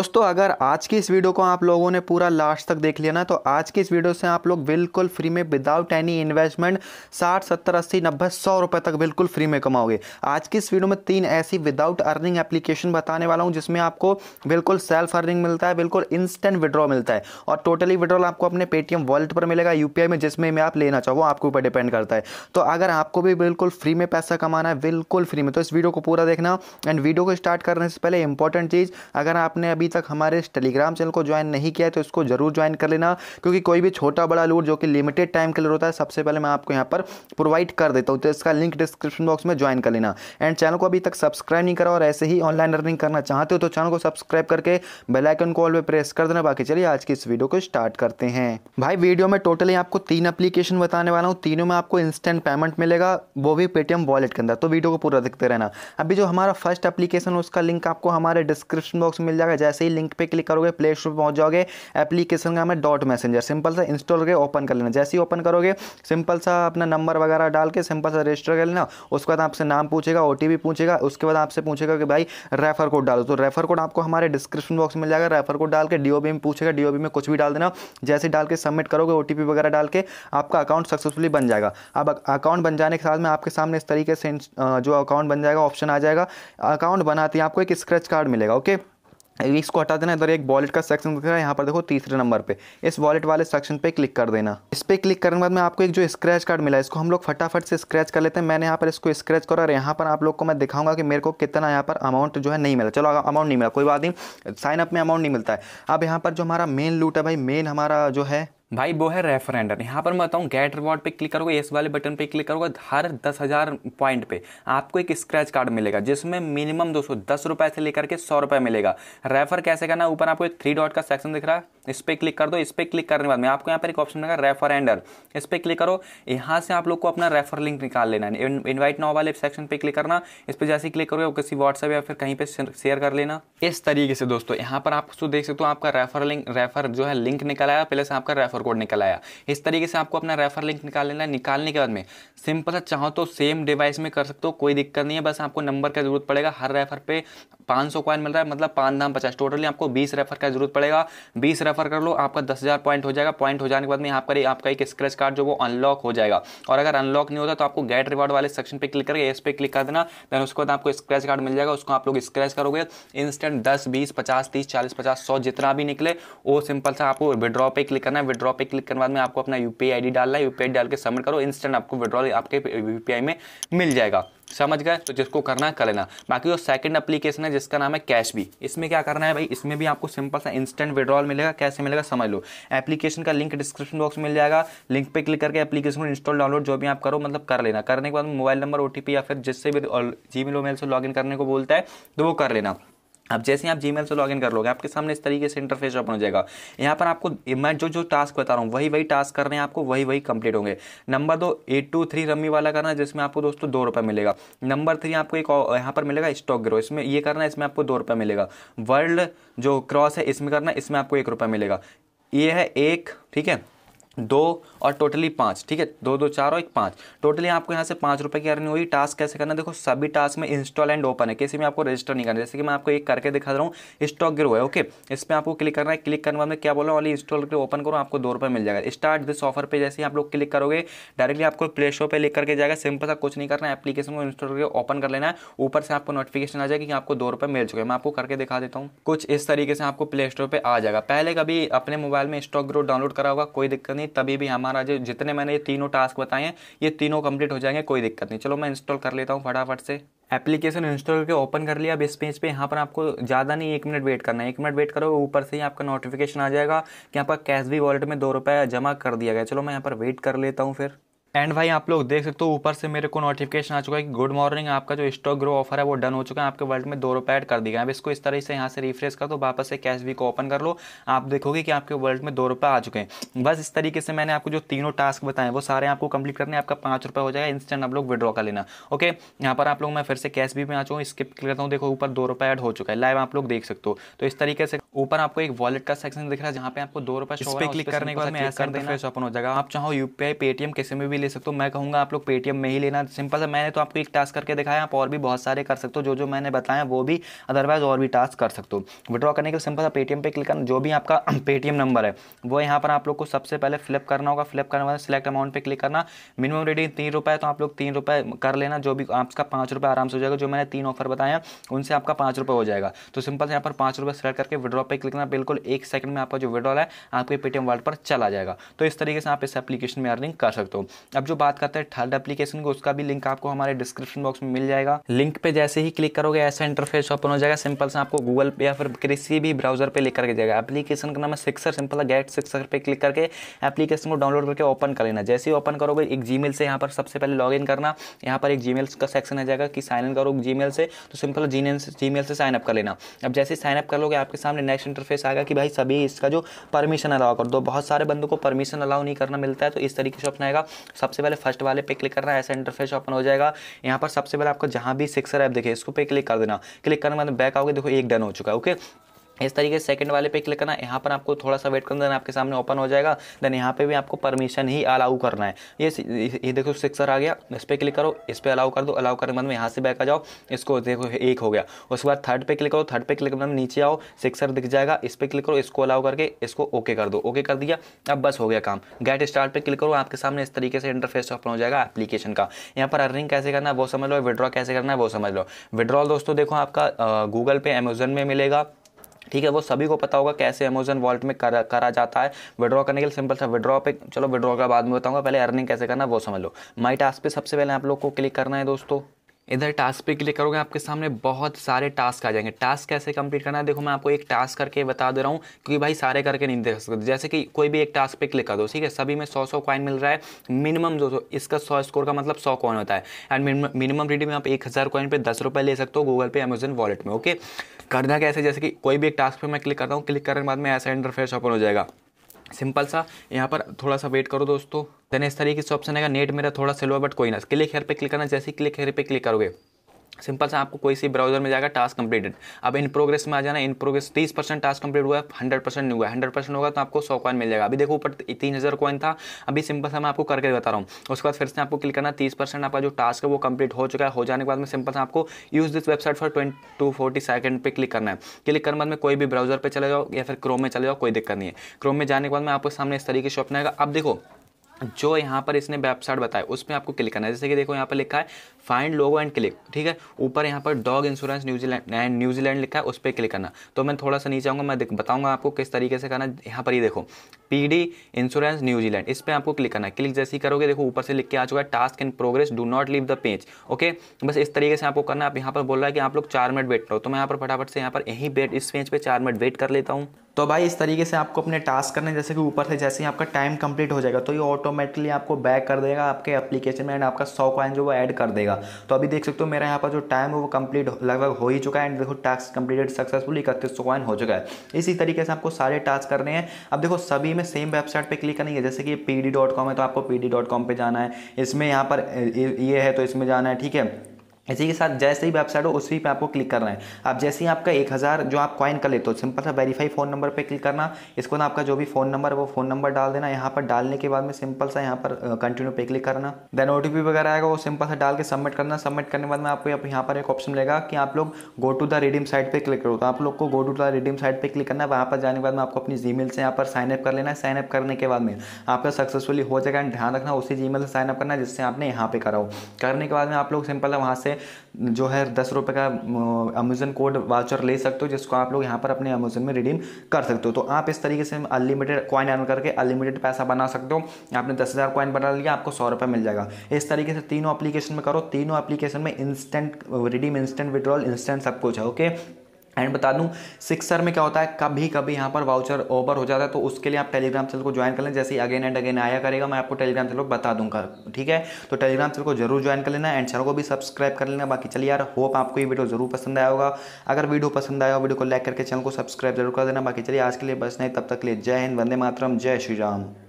दोस्तों अगर आज की इस वीडियो को आप लोगों ने पूरा लास्ट तक देख लिया ना तो आज की इस वीडियो से आप लोग बिल्कुल फ्री में विदाउट एनी इन्वेस्टमेंट साठ सत्तर अस्सी नब्बे सौ रुपए तक बिल्कुल फ्री में कमाओगे आज की इस वीडियो में तीन ऐसी विदाउट अर्निंग एप्लीकेशन बताने वाला हूं जिसमें आपको बिल्कुल सेल्फ अर्निंग मिलता है बिल्कुल इंस्टेंट विड्रॉ मिलता है और टोटली विड्रॉल आपको अपने पेटीएम वॉलेट पर मिलेगा यूपीआई में जिसमें मैं आप लेना चाहो आपके ऊपर डिपेंड करता है तो अगर आपको भी बिल्कुल फ्री में पैसा कमाना है बिल्कुल फ्री में तो इस वीडियो को पूरा देखना एंड वीडियो को स्टार्ट करने से पहले इंपॉर्टेंट चीज़ अगर आपने अभी अभी तक हमारे टेलीग्राम चैनल को ज्वाइन नहीं किया है तो इसको जरूर ज्वाइन कर लेना क्योंकि कोई भी छोटा बड़ा लूट जो कि लिमिटेड टाइम के लिए होता है सबसे पहले मैं आपको यहाँ पर प्रोवाइड कर देता हूँ तो इसका लिंक डिस्क्रिप्शन बॉक्स में ज्वाइन कर लेना एंड चैनल को अभी तक सब्सक्राइब नहीं करा और ऐसे ही ऑनलाइन अर्निंग करना चाहते हो तो चैनल को सब्सक्राइब करके बेलाइकन को ऑल पे प्रेस कर देना बाकी चलिए आज की इस वीडियो को स्टार्ट करते हैं भाई वीडियो में टोटली आपको तीन अप्लीकेशन बताने वाला हूँ तीनों में आपको इंस्टेंट पेमेंट मिलेगा वो भी पेटीएम वॉलेट के अंदर तो वीडियो को पूरा देखते रहना अभी जो हमारा फर्स्ट एप्लीकेशन उसका लिंक आपको हमारे डिस्क्रिप्शन बॉक्स में मिल जाएगा जैसे जैसे ही लिंक पे क्लिक करोगे प्ले स्टोर पर पहुंच जाओगे एप्लीकेशन का हमें डॉट मैसेंजर सिंपल सा इंस्टॉल करके ओपन कर लेना जैसे ही ओपन करोगे सिंपल सा अपना नंबर वगैरह डाल के सिंपल सा रजिस्टर कर लेना उसके बाद आपसे नाम पूछेगा ओ पूछेगा उसके बाद आपसे पूछेगा कि भाई रेफर कोड डालो तो रेफर कोड आपको हमारे डिस्क्रिप्शन बॉक्स में जाएगा रेफर कोड डाल के डी में पूछेगा डी में कुछ भी डाल देना जैसे डाल के सबमिट करोगे ओ वगैरह डाल के आपका अकाउंट सक्सेसफुली बन जाएगा अब अकाउंट बन जाने के साथ में आपके सामने इस तरीके से जो अकाउंट बन जाएगा ऑप्शन आ जाएगा अकाउंट बनाते ही आपको एक स्क्रैच कार्ड मिलेगा ओके इसको हटा देना इधर एक वॉलेट का सेक्शन दिख रहा है यहाँ पर देखो तीसरे नंबर पे इस वॉलेट वाले सेक्शन पे क्लिक कर देना इस पर क्लिक करने के बाद में आपको एक जो स्क्रैच कार्ड मिला है इसको हम लोग फटाफट से स्क्रैच कर लेते हैं मैंने यहाँ पर इसको स्क्रैच करा और यहाँ पर आप लोग को मैं दिखाऊंगा कि मेरे को कितना यहाँ पर अमाउंट जो है नहीं मिला चलो अमाउंट नहीं मिला कोई बात नहीं साइनअप में अमाउंट नहीं मिलता है अब यहाँ पर जो हमारा मेन लूट है भाई मेन हमारा जो है भाई वो है रेफरेंडर यहाँ पर मैं बताऊँ गेट रिवॉर्ड पे क्लिक करोगे इस वाले बटन पे क्लिक करोगे हर दस हज़ार पॉइंट पे आपको एक स्क्रैच कार्ड मिलेगा जिसमें मिनिमम दो सौ दस रुपये से लेकर के सौ रुपये मिलेगा रेफर कैसे करना ऊपर आपको एक थ्री डॉट का सेक्शन दिख रहा है इस पर क्लिक कर दो इस पर क्लिक करने के बाद में आपको यहाँ पर एक ऑप्शन मिलेगा रेफरेंडर इस पर क्लिक करो यहाँ से आप लोग को अपना रेफर लिंक निकाल लेना है इन्वाइट नाउ वाले सेक्शन पे क्लिक करना इस पर जैसे क्लिक करोगे किसी व्हाट्सएप या फिर कहीं पे शेयर कर लेना इस तरीके से दोस्तों यहाँ पर आप देख सकते हो आपका रेफर लिंक रेफर जो है लिंक निकल आया प्लस आपका रेफर रेफर कोड निकल आया इस तरीके से आपको अपना रेफर लिंक निकाल लेना है निकालने के बाद में सिंपल सा चाहो तो सेम डिवाइस में कर सकते हो कोई दिक्कत नहीं है बस आपको नंबर का जरूरत पड़ेगा हर रेफर पे पाँच सौ कॉइन मिल रहा है मतलब पाँच नाम पचास टोटली आपको बीस रेफर का जरूरत पड़ेगा बीस रेफर कर लो आपका दस पॉइंट हो जाएगा पॉइंट हो जाने के बाद में आपका आपका एक स्क्रेच कार्ड जो वो अनलॉक हो जाएगा और अगर अनलॉक नहीं होता तो आपको गेट रिवॉर्ड वाले सेक्शन पे क्लिक करके एस पे क्लिक कर देना देन उसके बाद आपको स्क्रेच कार्ड मिल जाएगा उसको आप लोग स्क्रेच करोगे इंस्टेंट दस बीस पचास तीस चालीस पचास सौ जितना भी निकले वो सिंपल सा आपको विड्रॉ पे क्लिक करना है विड्रॉ पे क्लिक करने बाद में आपको अपना यूपीआई आईडी डालना है यूपीआई डाल के सबमिट करो इंस्टेंट आपको विड्रॉल आपके यूपीआई में मिल जाएगा समझ गए तो जिसको करना है कर लेना बाकी जो सेकंड एप्लीकेशन है जिसका नाम है कैश भी इसमें क्या करना है भाई इसमें भी आपको सिंपल सा इंस्टेंट विड्रॉल मिलेगा कैसे मिलेगा समझ लो एप्लीकेशन का लिंक डिस्क्रिप्शन बॉक्स मिल जाएगा लिंक पे क्लिक करके एप्लीकेशन को इंस्टॉल डाउनलोड जो भी आप करो मतलब कर लेना करने के बाद मोबाइल नंबर ओ या फिर जिससे भी जी मेल से लॉग करने को बोलता है तो वो कर लेना अब जैसे आप जी से लॉगिन कर लोगे आपके सामने इस तरीके से इंटरफेस ओपन हो जाएगा यहाँ पर आपको मैं जो जो टास्क बता रहा हूँ वही वही टास्क कर रहे हैं आपको वही वही कंप्लीट होंगे नंबर दो एट टू थ्री रमी वाला करना है जिसमें आपको दोस्तों दो रुपये मिलेगा नंबर थ्री आपको एक यहाँ पर मिलेगा स्टॉक ग्रो इसमें ये करना है इसमें आपको दो रुपये मिलेगा वर्ल्ड जो क्रॉस है इसमें करना है इसमें आपको एक रुपये मिलेगा ये है एक ठीक है दो और टोटली पाँच ठीक है दो दो चार और एक पाँच टोटली आपको यहाँ से पाँच रुपये की अर्निंग हुई टास्क कैसे करना देखो सभी टास्क में इंस्टॉल एंड ओपन है किसी में आपको रजिस्टर नहीं करना जैसे कि मैं आपको एक करके दिखा रहा हूँ स्टॉक ग्रो है ओके इस पर आपको क्लिक करना है क्लिक करने बाद में क्या बोला ऑली इंस्टॉल करके ओपन करो आपको दो रुपये मिल जाएगा स्टार्ट दिस ऑफर पर जैसे ही आप लोग क्लिक करोगे डायरेक्टली आपको प्ले स्टोर पर लिख करके जाएगा सिंपल सा कुछ नहीं करना है एप्लीकेशन को इंस्टॉल करके ओपन कर लेना है ऊपर से आपको नोटिफिकेशन आ जाएगी कि आपको दो रुपये मिल चुके हैं मैं आपको करके दिखा देता हूँ कुछ इस तरीके से आपको प्ले स्टोर पर आ जाएगा पहले कभी अपने मोबाइल में स्टॉक ग्रो डाउनलोड करा होगा कोई दिक्कत नहीं नहीं तभी भी हमारा जो जितने मैंने ये तीनों टास्क बताए हैं ये तीनों कंप्लीट हो जाएंगे कोई दिक्कत नहीं चलो मैं इंस्टॉल कर लेता हूँ फटाफट से एप्लीकेशन इंस्टॉल करके ओपन कर लिया अब इस पेज पे यहाँ पर आपको ज़्यादा नहीं एक मिनट वेट करना है एक मिनट वेट करो ऊपर से ही आपका नोटिफिकेशन आ जाएगा कि आपका कैश भी वॉलेट में दो रुपया जमा कर दिया गया चलो मैं यहाँ पर वेट कर लेता हूँ फिर एंड भाई आप लोग देख सकते हो ऊपर से मेरे को नोटिफिकेशन आ चुका है कि गुड मॉर्निंग आपका जो स्टॉक ग्रो ऑफर है वो डन हो चुका है आपके वर्ल्ड में दो रुपए ऐड कर दिया है अब इसको इस तरह से यहाँ से रिफ्रेश कर दो वापस से कैश भी को ओपन कर लो आप देखोगे कि आपके वर्ल्ड में दो रुपये आ चुके हैं बस इस तरीके से मैंने आपको जो तीनों टास्क बताए वो सारे आपको कंप्लीट करने आपका पाँच रुपये हो जाएगा इंस्टेंट आप लोग विड्रॉ कर लेना ओके यहाँ पर आप लोग मैं फिर से कैश भी में आ चुका हूँ स्किप करता हूँ देखो ऊपर दो रुपए ऐड हो चुका है लाइव आप लोग देख सकते हो तो इस तरीके से ऊपर आपको एक वॉलेट का सेक्शन दिख रहा है जहाँ पे आपको दो रुपये क्लिक करने के बाद ऐसा ओपन हो जाएगा आप चाहो यूपीआई पेटीएम किसी में भी ले सकते हो मैं कहूँगा आप लोग पेटीएम में ही लेना सिंपल सा मैंने तो आपको एक टास्क करके दिखाया आप और भी बहुत सारे कर सकते हो जो जो मैंने बताया वो भी अदरवाइज और भी टास्क कर सकते हो विड्रॉ करने के लिए सिंपल पेटीएम पर क्लिक करना जो भी आपका पेटीएम नंबर है वो यहाँ पर आप लोग को सबसे पहले फ्लिप करना होगा फ्लिप करने वाले सिलेक्ट अमाउंट पर क्लिक करना मिनिमम रेडिंग तीन रुपये तो आप लोग तीन रुपये कर लेना जो भी आपका पाँच रुपये आराम से हो जाएगा जो मैंने तीन ऑफर बताया उनसे आपका पाँच रुपये हो जाएगा तो सिंपल से यहाँ पर पाँच रुपये सेलेक्ट करके विड्रॉ पर क्लिक करना बिल्कुल एक सेकंड में आपका जो विड्रॉल है आपके पेटीएम वर्ल्ड पर चला जाएगा तो इस तरीके से आप इस एप्लीकेशन में अर्निंग कर सकते हो अब जो बात करते हैं थर्ड एप्लीकेशन को उसका भी लिंक आपको हमारे डिस्क्रिप्शन बॉक्स में मिल जाएगा लिंक पे जैसे ही क्लिक करोगे ऐसा इंटरफेस ओपन हो जाएगा सिंपल से आपको गूगल पे या फिर किसी भी ब्राउजर पे लेकर के जाएगा एप्लीकेशन का नाम है सिक्सर सिंपल गेट सिक्सर पे क्लिक करके एप्लीकेशन को डाउनलोड करके ओपन कर लेना जैसे ही ओपन करोगे एक जी से यहाँ पर सबसे पहले लॉग करना यहाँ पर एक जी का सेक्शन आ जाएगा कि साइन इन करो जी से तो सिंपल जी जी से साइन अप कर लेना अब जैसे ही साइन अप कर लोगे आपके सामने नेक्स्ट इंटरफेस आएगा कि भाई सभी इसका जो परमिशन अलाउ कर दो बहुत सारे बंदों को परमिशन अलाउ नहीं करना मिलता है तो इस तरीके से अपनाएगा सबसे पहले फर्स्ट वाले पे क्लिक करना है ऐसा इंटरफेस ओपन हो जाएगा यहाँ पर सबसे पहले आपको जहाँ भी सिक्सर ऐप देखे इसको पे क्लिक कर देना क्लिक करने के बाद बैक आओगे देखो एक डन हो चुका है ओके इस तरीके सेकंड वाले पे क्लिक करना है यहाँ पर आपको थोड़ा सा वेट करना देन आपके सामने ओपन हो जाएगा देन यहाँ पे भी आपको परमिशन ही अलाउ करना है ये ये देखो सिक्सर आ गया इस पर क्लिक करो इस पर अलाउ कर दो अलाउ करने के बाद में यहाँ से बैक आ जाओ इसको देखो एक हो गया उसके बाद थर्ड पे क्लिक करो थर्ड पे क्लिक करने नीचे आओ सिक्सर दिख जाएगा इस पर क्लिक करो इसको अलाउ करके इसको ओके कर दो ओके कर दिया अब बस हो गया काम गेट स्टार्ट पर क्लिक करो आपके सामने इस तरीके से इंटरफेस ओपन हो जाएगा एप्लीकेशन का यहाँ पर अर्निंग कैसे करना है वो समझ लो विड्रॉ कैसे करना है वो समझ लो विड्रॉल दोस्तों देखो आपका गूगल पे अमेजन में मिलेगा ठीक है वो सभी को पता होगा कैसे अमेजन वॉल्ट में करा करा जाता है विड्रॉ करने के लिए सिंपल सा विड्रॉ पे चलो विड्रॉ का बाद में बताऊंगा पहले अर्निंग कैसे करना वो समझ लो माई टास्क पे सबसे पहले आप लोग को क्लिक करना है दोस्तों इधर टास्क पे क्लिक करोगे आपके सामने बहुत सारे टास्क आ जाएंगे टास्क कैसे कंप्लीट करना है देखो मैं आपको एक टास्क करके बता दे रहा हूँ क्योंकि भाई सारे करके नहीं देख सकते जैसे कि कोई भी एक टास्क पे क्लिक कर दो ठीक है सभी में सौ सौ कॉइन मिल रहा है मिनिमम दो सौ इसका सौ स्कोर का मतलब सौ कॉइन होता है एंड मिनिमम रीडिंग में आप एक हज़ार कॉइन पर दस रुपये ले सकते हो गूगल पे अमेजन वॉलेट में ओके करना कैसे जैसे कि कोई भी एक टास्क पर मैं क्लिक करता हूँ क्लिक करने के बाद में ऐसा इंटरफेस ओपन हो जाएगा सिंपल सा यहाँ पर थोड़ा सा वेट करो दोस्तों देन इस तरीके से ऑप्शन आएगा नेट मेरा थोड़ा स्लो है बट कोई ना क्लिक हेयर पे क्लिक करना जैसे ही क्लिक हेयर पे क्लिक करोगे सिंपल सा आपको कोई सी ब्राउजर में जाएगा टास्क कंप्लीटेड अब इन प्रोग्रेस में आ जाना इन प्रोग्रेस तीस परसेंट टास्क कंप्लीट हुआ है हंड्रेड परसेंट नहीं हुआ हंड्रेड परसेंट होगा तो आपको सौ कॉइन मिल जाएगा अभी देखो ऊपर तीन हज़ार कॉइन था अभी सिंपल सा मैं आपको करके बता रहा हूँ उसके बाद फिर से आपको क्लिक करना तीस परसेंट आपका जो टास्क है वो कंप्लीट हो चुका है हो जाने के बाद में सिंपल सा आपको use this website for twenty to forty second पर क्लिक करना है क्लिक करने बाद में कोई भी ब्राउजर पर चले जाओ या फिर क्रोम में चले जाओ कोई दिक्कत नहीं है क्रोम में जाने के बाद में आपको सामने इस तरीके से अपनाएगा अब देखो जो यहाँ पर इसने वेबसाइट बताया उस पर आपको क्लिक करना है जैसे कि देखो यहाँ पर लिखा है फाइंड लोगो एंड क्लिक ठीक है ऊपर यहाँ पर dog insurance New Zealand and New Zealand लिखा है उस पर क्लिक करना तो मैं थोड़ा सा नीचे आऊँगा मैं बताऊँगा आपको किस तरीके से करना यहाँ पर ही देखो पी डी इंश्योरेंस न्यूजीलैंड इस पर आपको क्लिक करना क्लिक जैसे ही करोगे देखो ऊपर से लिख के आ चुका है task in progress do not leave the page okay बस इस तरीके से आपको करना आप यहाँ पर बोल रहा है कि आप लोग चार मिनट वेट करो तो मैं यहाँ पर फटाफट से यहाँ पर यहीं बेट इस पेज पर चार मिनट वेट कर लेता हूँ तो भाई इस तरीके से आपको अपने टास्क करने जैसे कि ऊपर से जैसे ही आपका टाइम कंप्लीट हो जाएगा तो ये ऑटोमेटिकली आपको बैक कर देगा आपके एप्लीकेशन में एंड आपका सौ कॉइन जो वो ऐड कर देगा जाएगा तो अभी देख सकते हो मेरा यहाँ पर जो टाइम है वो कंप्लीट लगभग हो ही चुका है एंड देखो टास्क कंप्लीटेड सक्सेसफुल इकतीस सौ कॉइन हो चुका है इसी तरीके से आपको सारे टास्क करने हैं अब देखो सभी में सेम वेबसाइट पर क्लिक करनी है जैसे कि पी है तो आपको पी पे जाना है इसमें यहाँ पर ये है तो इसमें जाना है ठीक है इसी के साथ जैसे ही वेबसाइट हो उसी पे आपको क्लिक करना है आप जैसे ही आपका एक हज़ार जो आप कॉइन कर लेते हो सिंपल सा वेरीफाई फ़ोन नंबर पे क्लिक करना इसको ना आपका जो भी फ़ोन नंबर है वो फ़ोन नंबर डाल देना यहाँ पर डालने के बाद में सिंपल सा यहाँ पर कंटिन्यू पे क्लिक करना देन ओ वगैरह आएगा वो सिंपल सा डाल के सबमिट करना सबमिट करने के बाद में आपको यहाँ पर एक ऑप्शन मिलेगा कि आप लोग go to the redeem site पर क्लिक करो तो आप लोग को go to the redeem site पर क्लिक करना है वहाँ पर जाने के बाद में आपको अपनी जी से यहाँ पर साइनअप कर लेना है साइनअप करने के बाद में आपका सक्सेसफुली हो जाएगा ध्यान रखना उसी जी से साइनअप करना जिससे आपने यहाँ पर कराओ करने के बाद में आप लोग सिंपल वहाँ से जो है दस रुपये का अमेजन कोड वाचर ले सकते हो जिसको आप लोग यहाँ पर अपने अमेजन में रिडीम कर सकते हो तो आप इस तरीके से अनलिमिटेड कॉइन अर्न करके अनलिमिटेड पैसा बना सकते हो आपने दस हज़ार कॉइन बना लिया आपको सौ रुपये मिल जाएगा इस तरीके से तीनों एप्लीकेशन में करो तीनों एप्लीकेशन में instant redeem instant withdrawal instant सब कुछ है ओके एंड बता दूं सिक्सर में क्या होता है कभी कभी यहाँ पर वाउचर ओवर हो जाता है तो उसके लिए आप टेलीग्राम चैनल को ज्वाइन कर लें जैसे ही अगेन एंड अगेन आया करेगा मैं आपको टेलीग्राम चैनल बता दूंगा ठीक है तो टेलीग्राम चैनल को जरूर ज्वाइन कर लेना एंड चैनल को भी सब्सक्राइब कर लेना बाकी चलिए यार होप आपको ये वीडियो जरूर पसंद आया होगा अगर वीडियो पसंद आया हो वीडियो को लाइक करके चैनल को सब्सक्राइब जरूर कर देना बाकी चलिए आज के लिए बस नहीं तब तक लिए जय हिंद वंदे मातरम जय श्री राम